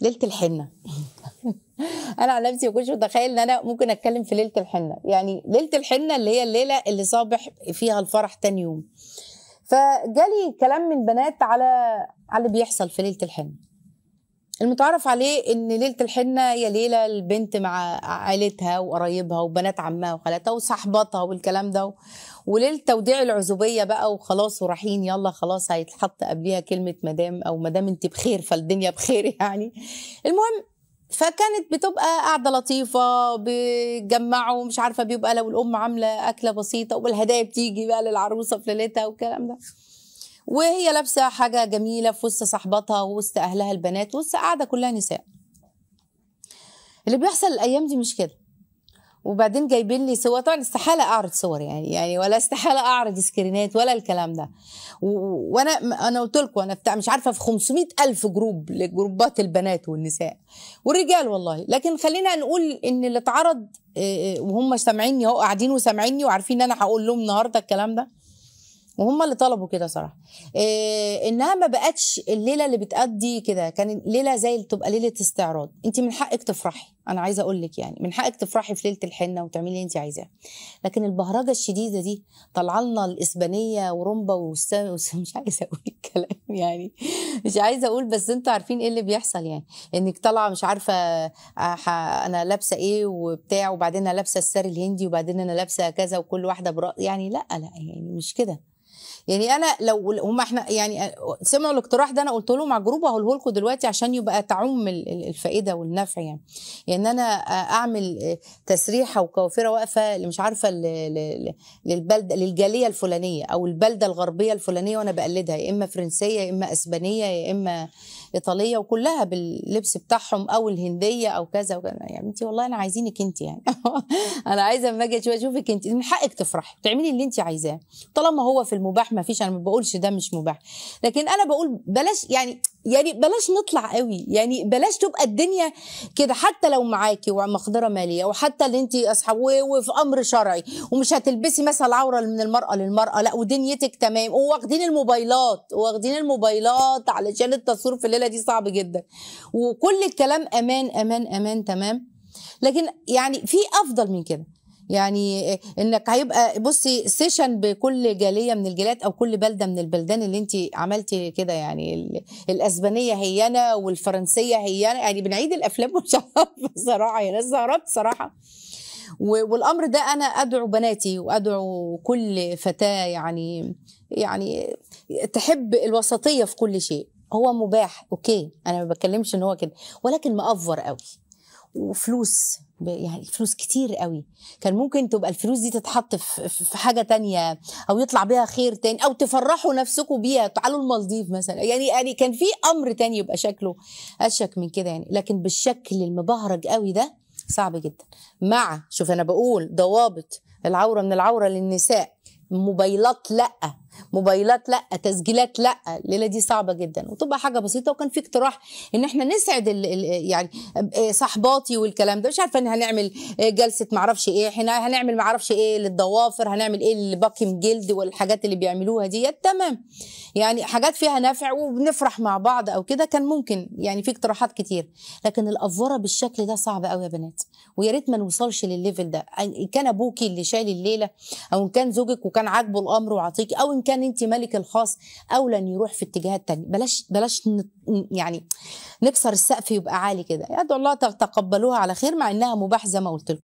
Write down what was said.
ليله الحنه انا على نفسي ما كنتش متخيل ان انا ممكن اتكلم في ليله الحنه يعني ليله الحنه اللي هي الليله اللي صابح فيها الفرح تاني يوم فجالي كلام من بنات على على اللي بيحصل في ليله الحنه المتعارف عليه ان ليله الحنه يا ليله البنت مع عائلتها وقرايبها وبنات عمها وخالاتها وصاحبتها والكلام ده وليله توديع العزوبيه بقى وخلاص ورايحين يلا خلاص هيتحط قبليها كلمه مدام او مدام انت بخير فالدنيا بخير يعني المهم فكانت بتبقى قاعدة لطيفة بيتجمعوا مش عارفة بيبقى لو الأم عاملة أكلة بسيطة والهدايا بتيجي بقى للعروسة في ليلتها والكلام ده وهي لابسه حاجه جميله في وسط صاحباتها وسط اهلها البنات وسط قاعده كلها نساء اللي بيحصل الايام دي مش كده وبعدين جايبين لي صور طبعا استحاله اعرض صور يعني يعني ولا استحاله اعرض سكرينات ولا الكلام ده وانا انا قلت لكم انا بتاع مش عارفه في 500 الف جروب لجروبات البنات والنساء والرجال والله لكن خلينا نقول ان اللي اتعرض وهم سامعيني اهو قاعدين وسامعيني وعارفين ان انا هقول لهم النهارده الكلام ده وهم اللي طلبوا كده صراحه إيه انها ما بقتش الليله اللي بتقضي كده كان ليله زي اللي تبقى ليله استعراض انت من حقك تفرحي انا عايزه اقول لك يعني من حقك تفرحي في ليله الحنه وتعملي اللي انت عايزاه لكن البهرجه الشديده دي طالعه لنا الاسبانيه ورومبا ومش مش عايزه اقول الكلام يعني مش عايزه اقول بس انتوا عارفين ايه اللي بيحصل يعني انك طالعه مش عارفه آه، انا لابسه ايه وبتاع وبعدين انا لابسه الساري الهندي وبعدين انا لابسه كذا وكل واحده برأ... يعني لا لا يعني مش كده يعني انا لو هم احنا يعني آه، سمعوا الاقتراح ده انا قلت لهم على الجروب هقوله لكم دلوقتي عشان يبقى تعم الفائده والنفع يعني ان يعني انا آه، اعمل آه، تسريحه وكوافره واقفه مش عارفه للبلده للجاليه الفلانيه او البلده الغربيه الفلانيه وانا بقلدها يا اما فرنسيه يا اما اسبانيه يا اما الايطاليه وكلها باللبس بتاعهم او الهنديه او كذا وكذا يعني انت والله انا عايزينك انت يعني انا عايزه اما اجي اشوفك انت من حقك تفرحي وتعملي اللي انت عايزاه طالما هو في المباح ما فيش انا ما بقولش ده مش مباح لكن انا بقول بلاش يعني يعني بلاش نطلع قوي يعني بلاش تبقى الدنيا كده حتى لو معاكي ومقدره ماليه وحتى اللي انت اصحاب وفي امر شرعي ومش هتلبسي مثلا العوره من المراه للمراه لا ودنيتك تمام وواخدين الموبايلات واخدين الموبايلات علشان التصوير في الليله دي صعب جدا وكل الكلام امان امان امان تمام لكن يعني في افضل من كده يعني انك هيبقى بصي سيشن بكل جاليه من الجالات او كل بلده من البلدان اللي انت عملتي كده يعني الاسبانيه هي انا والفرنسيه هي انا يعني بنعيد الافلام مش بصراحه يعني استغربت صراحه والامر ده انا ادعو بناتي وادعو كل فتاه يعني يعني تحب الوسطيه في كل شيء هو مباح اوكي انا ما بتكلمش ان هو كده ولكن مأفور قوي وفلوس يعني فلوس كتير قوي كان ممكن تبقى الفلوس دي تتحط في حاجة تانية أو يطلع بيها خير تاني أو تفرحوا نفسكم بيها تعالوا المالديف مثلا يعني يعني كان في أمر تاني يبقى شكله أشك من كده يعني لكن بالشكل المبهرج قوي ده صعب جدا مع شوف أنا بقول ضوابط العورة من العورة للنساء موبايلات لأ موبايلات لا تسجيلات لا الليله دي صعبه جدا وتبقى حاجه بسيطه وكان في اقتراح ان احنا نسعد الـ الـ يعني صحباتي والكلام ده مش عارفه ان هنعمل جلسه معرفش ايه احنا هنعمل معرفش ايه للضوافر هنعمل ايه للباكم جلد والحاجات اللي بيعملوها ديت تمام يعني حاجات فيها نفع وبنفرح مع بعض او كده كان ممكن يعني في اقتراحات كتير لكن الافوره بالشكل ده صعب قوي يا بنات ويا ريت ما نوصلش للليفل ده ان كان ابوكي اللي شايل الليله او ان كان زوجك وكان عاجبه الامر وعطيكي او وان كان انت ملك الخاص اولى ان يروح في اتجاه التاني بلاش بلاش يعني نكسر السقف يبقى عالي كده يدعو الله تقبلوها على خير مع انها مباح زي ما قلت لكم